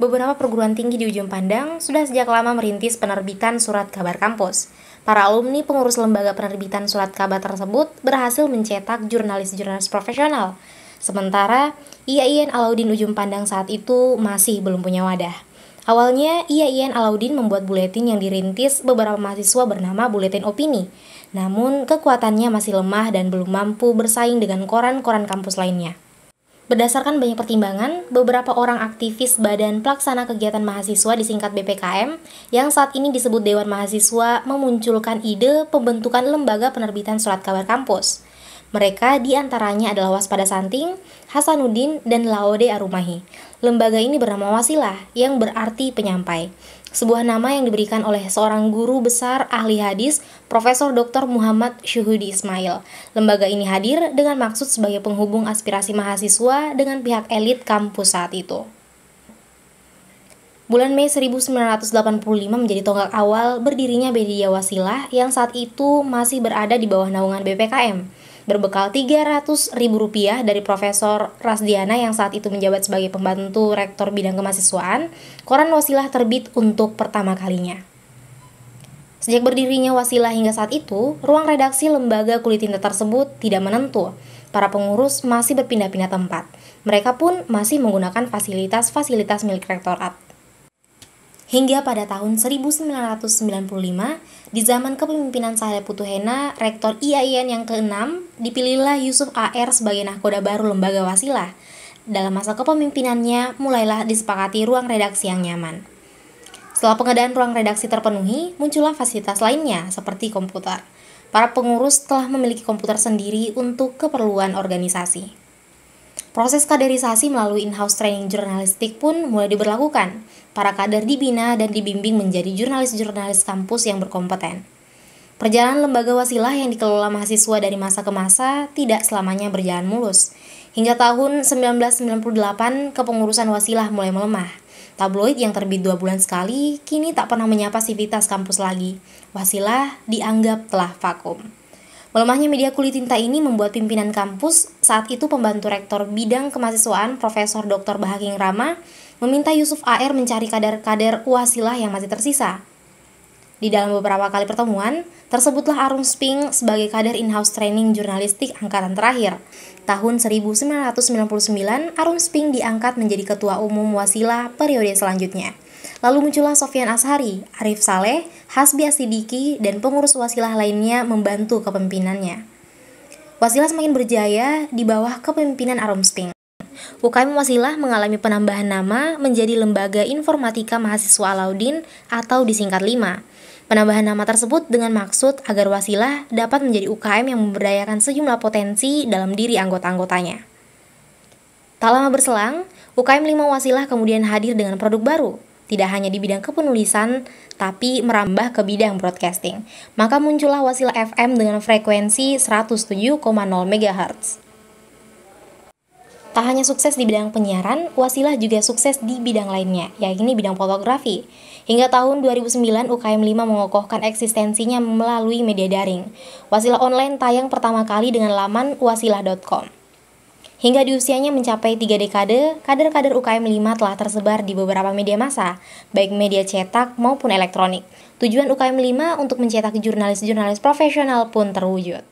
beberapa perguruan tinggi di ujung pandang sudah sejak lama merintis penerbitan surat kabar kampus. Para alumni pengurus lembaga penerbitan surat kabar tersebut berhasil mencetak jurnalis-jurnalis profesional. Sementara, IAIN Alauddin Ujung Pandang saat itu masih belum punya wadah. Awalnya, IAIN Alauddin membuat buletin yang dirintis beberapa mahasiswa bernama Buletin Opini. Namun, kekuatannya masih lemah dan belum mampu bersaing dengan koran-koran kampus lainnya. Berdasarkan banyak pertimbangan, beberapa orang aktivis Badan Pelaksana Kegiatan Mahasiswa disingkat BPKM yang saat ini disebut Dewan Mahasiswa memunculkan ide pembentukan lembaga penerbitan surat kabar kampus. Mereka diantaranya adalah Waspada Santing, Hasanuddin, dan Laode Arumahi. Lembaga ini bernama Wasilah, yang berarti penyampai. Sebuah nama yang diberikan oleh seorang guru besar ahli hadis, Profesor Dr. Muhammad Syuhudi Ismail. Lembaga ini hadir dengan maksud sebagai penghubung aspirasi mahasiswa dengan pihak elit kampus saat itu. Bulan Mei 1985 menjadi tonggak awal berdirinya Bedia Wasilah yang saat itu masih berada di bawah naungan BPKM berbekal Rp300.000 dari Profesor Rasdiana yang saat itu menjabat sebagai pembantu Rektor Bidang Kemahasiswaan, koran Wasilah terbit untuk pertama kalinya. Sejak berdirinya Wasilah hingga saat itu, ruang redaksi lembaga kulit tersebut tidak menentu. Para pengurus masih berpindah-pindah tempat. Mereka pun masih menggunakan fasilitas-fasilitas milik rektorat hingga pada tahun 1995 di zaman kepemimpinan Saleh Putuhena, Rektor iya IAIN yang ke-6, dipilihlah Yusuf AR sebagai nahkoda baru lembaga wasilah. Dalam masa kepemimpinannya, mulailah disepakati ruang redaksi yang nyaman. Setelah pengadaan ruang redaksi terpenuhi, muncullah fasilitas lainnya seperti komputer. Para pengurus telah memiliki komputer sendiri untuk keperluan organisasi. Proses kaderisasi melalui in-house training jurnalistik pun mulai diberlakukan. Para kader dibina dan dibimbing menjadi jurnalis-jurnalis kampus yang berkompeten. Perjalanan lembaga wasilah yang dikelola mahasiswa dari masa ke masa tidak selamanya berjalan mulus. Hingga tahun 1998, kepengurusan wasilah mulai melemah. Tabloid yang terbit dua bulan sekali kini tak pernah menyapa sivitas kampus lagi. Wasilah dianggap telah vakum. Melemahnya media kulit tinta ini membuat pimpinan kampus, saat itu pembantu rektor bidang kemahasiswaan Profesor Dr. Bahaking Rama, meminta Yusuf AR mencari kader-kader wasilah yang masih tersisa. Di dalam beberapa kali pertemuan, tersebutlah Arum Sping sebagai kader in-house training jurnalistik angkatan terakhir. Tahun 1999, Arum Sping diangkat menjadi ketua umum wasilah periode selanjutnya. Lalu muncullah Sofian Ashari, Arif Saleh, Hasbi Asidiki, dan pengurus wasilah lainnya membantu kepemimpinannya. Wasilah semakin berjaya di bawah kepemimpinan Arum Sping. UKM Wasilah mengalami penambahan nama menjadi Lembaga Informatika Mahasiswa Alauddin atau disingkat Lima. Penambahan nama tersebut dengan maksud agar Wasilah dapat menjadi UKM yang memberdayakan sejumlah potensi dalam diri anggota-anggotanya. Tak lama berselang, UKM 5 Wasilah kemudian hadir dengan produk baru, tidak hanya di bidang kepenulisan, tapi merambah ke bidang broadcasting. Maka muncullah wasilah FM dengan frekuensi 107,0 MHz. Tak hanya sukses di bidang penyiaran, Wasilah juga sukses di bidang lainnya, yakni bidang fotografi. Hingga tahun 2009, UKM 5 mengokohkan eksistensinya melalui media daring. Wasilah online tayang pertama kali dengan laman wasilah.com. Hingga di usianya mencapai tiga dekade, kader-kader UKM 5 telah tersebar di beberapa media massa, baik media cetak maupun elektronik. Tujuan UKM 5 untuk mencetak jurnalis-jurnalis profesional pun terwujud.